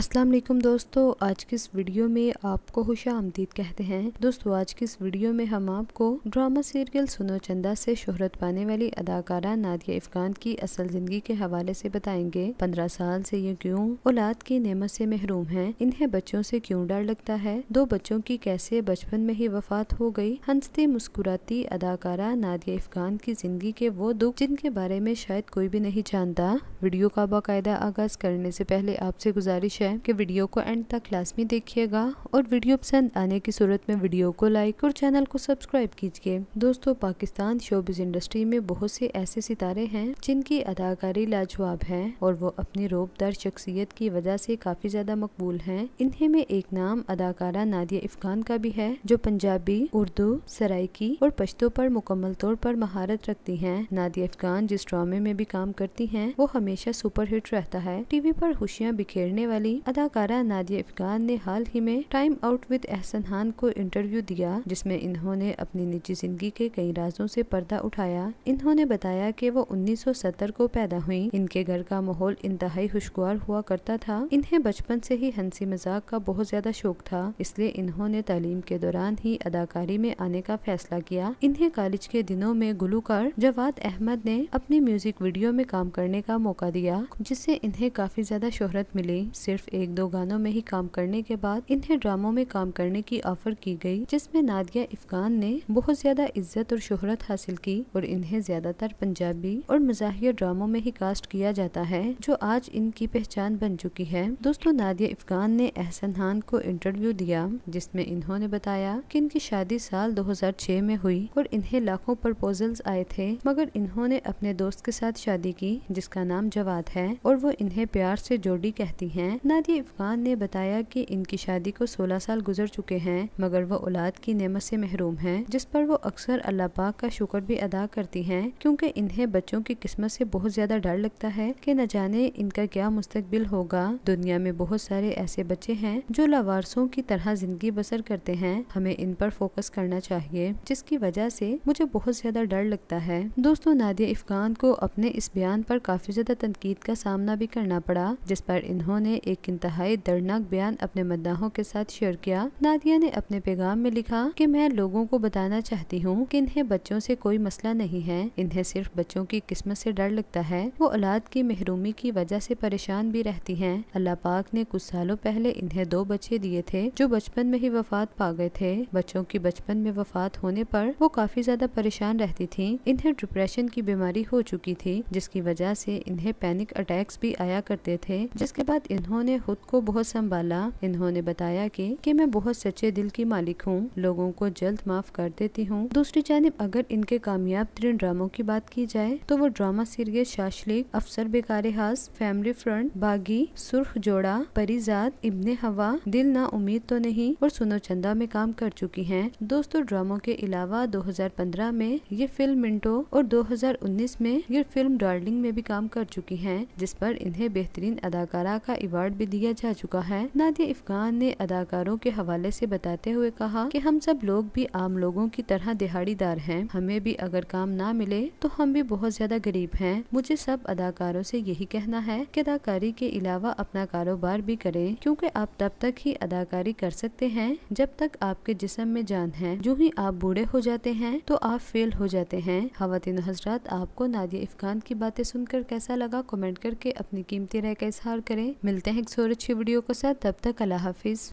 अस्सलाम वालेकुम दोस्तों आज की इस वीडियो में आपको खुशा आमदीद कहते हैं दोस्तों आज की इस वीडियो में हम आपको ड्रामा सीरियल सुनो चंदा से शोहरत पाने वाली अदाकारा नादिया इफगान की असल जिंदगी के हवाले से बताएंगे पंद्रह साल से ये क्यों औलाद की नेमत से महरूम हैं इन्हें बच्चों से क्यों डर लगता है दो बच्चों की कैसे बचपन में ही वफात हो गयी हंसती मुस्कुराती अदाकारा नादिया इफगान की जिंदगी के वो दुख जिनके बारे में शायद कोई भी नहीं जानता वीडियो का बाकायदा आगाज करने से पहले आपसे गुजारिश है है कि वीडियो को एंड तक लाजमी देखिएगा और वीडियो पसंद आने की सूरत में वीडियो को लाइक और चैनल को सब्सक्राइब कीजिए दोस्तों पाकिस्तान शोबिज इंडस्ट्री में बहुत से ऐसे सितारे हैं जिनकी अदाकारी लाजवाब है और वो अपनी रोबदार शख्सियत की वजह से काफी ज्यादा मकबूल है इन्हें में एक नाम अदाकारा नादिया इफ्कान का भी है जो पंजाबी उर्दू सराइकी और पश्तों पर मुकम्मल तौर पर महारत रखती है नादिया इफ्कान जिस ड्रामे में भी काम करती है वो हमेशा सुपरहिट रहता है टीवी पर खुशियाँ बिखेरने वाली अदाकारा नादिया अफगान ने हाल ही में time out with Ehsan Khan को इंटरव्यू दिया जिसमें इन्होंने अपनी निजी जिंदगी के कई राजों से पर्दा उठाया इन्होंने बताया कि वो 1970 को पैदा हुई इनके घर का माहौल इंतहाई खुशगवार हुआ करता था इन्हें बचपन से ही हंसी मजाक का बहुत ज्यादा शौक था इसलिए इन्होंने तालीम के दौरान ही अदाकारी में आने का फैसला किया इन्हें कॉलेज के दिनों में गुलूकार जवाद अहमद ने अपने म्यूजिक वीडियो में काम करने का मौका दिया जिससे इन्हें काफी ज्यादा शोहरत मिली सिर्फ सिर्फ एक दो गानों में ही काम करने के बाद इन्हें ड्रामों में काम करने की ऑफर की गई जिसमें नादिया इफगान ने बहुत ज्यादा इज्जत और शोहरत हासिल की और इन्हें ज्यादातर पंजाबी और मजाहिया ड्रामों में ही कास्ट किया जाता है जो आज इनकी पहचान बन चुकी है दोस्तों नादिया इफगान ने एहसन खान को इंटरव्यू दिया जिसमे इन्होंने बताया की इनकी शादी साल दो में हुई और इन्हें लाखों प्रपोजल्स आए थे मगर इन्होंने अपने दोस्त के साथ शादी की जिसका नाम जवाद है और वो इन्हें प्यार से जोड़ी कहती हैं आज़ादी अफगान ने बताया कि इनकी शादी को 16 साल गुजर चुके हैं मगर वो औलाद की नेमत से महरूम हैं जिस पर वो अक्सर अल्लाह पाक का शुक्र भी अदा करती हैं क्योंकि इन्हें बच्चों की किस्मत से बहुत ज़्यादा डर लगता है कि न जाने इनका क्या मुस्तबिल होगा दुनिया में बहुत सारे ऐसे बच्चे हैं जो लावारसों की तरह जिंदगी बसर करते हैं हमें इन पर फोकस करना चाहिए जिसकी वजह से मुझे बहुत ज़्यादा डर लगता है दोस्तों नादिया अफगान को अपने इस बयान पर काफ़ी ज़्यादा तनकीद का सामना भी करना पड़ा जिस पर इन्होंने एक इंतहाई दर्दनाक बयान अपने मद्दाहों के साथ शेयर किया नादिया ने अपने पैगाम में लिखा कि मैं लोगों को बताना चाहती हूँ कि इन्हें बच्चों से कोई मसला नहीं है इन्हें सिर्फ बच्चों की किस्मत से डर लगता है वो औलाद की महरूमी की वजह से परेशान भी रहती है अल्लाह पाक ने कुछ सालों पहले इन्हें दो बच्चे दिए थे जो बचपन में ही वफात पा गए थे बच्चों की बचपन में वफात होने पर वो काफी ज्यादा परेशान रहती थी इन्हें डिप्रेशन की बीमारी हो चुकी थी जिसकी वजह से इन्हें पैनिक अटैक्स भी आया करते थे जिसके बाद इन्होंने इन्होंने खुद को बहुत संभाला इन्होंने बताया कि कि मैं बहुत सच्चे दिल की मालिक हूँ लोगों को जल्द माफ कर देती हूँ दूसरी जानब अगर इनके कामयाब तीन ड्रामों की बात की जाए तो वो ड्रामा सीरियल शाशलिक अफसर बेकार हास फैमिली फ्रंट बागी सुर्ख जोड़ा परिजात इब्ने हवा दिल ना उम्मीद तो नहीं और सुनो चंदा में काम कर चुकी है दोस्तों ड्रामों के अलावा दो में ये फिल्म मिंटो और दो में ये फिल्म डार्लिंग में भी काम कर चुकी है जिस पर इन्हें बेहतरीन अदाकारा का अवार्ड भी दिया जा चुका है नादिया इफगान ने अदाकारों के हवाले से बताते हुए कहा कि हम सब लोग भी आम लोगों की तरह दिहाड़ीदार हैं हमें भी अगर काम ना मिले तो हम भी बहुत ज्यादा गरीब हैं मुझे सब अदाकारों से यही कहना है कि अदाकारी के अलावा अपना कारोबार भी करें क्योंकि आप तब तक ही अदाकारी कर सकते हैं जब तक आपके जिसम में जान है जो ही आप बूढ़े हो जाते हैं तो आप फेल हो जाते हैं खातिन हजरात आपको नादिया इफगान की बातें सुनकर कैसा लगा कमेंट करके अपनी कीमती राय का इजहार करें मिलते हैं नेक्स्ट और अच्छी वीडियो के साथ तब तक अल्लाह हाफिज़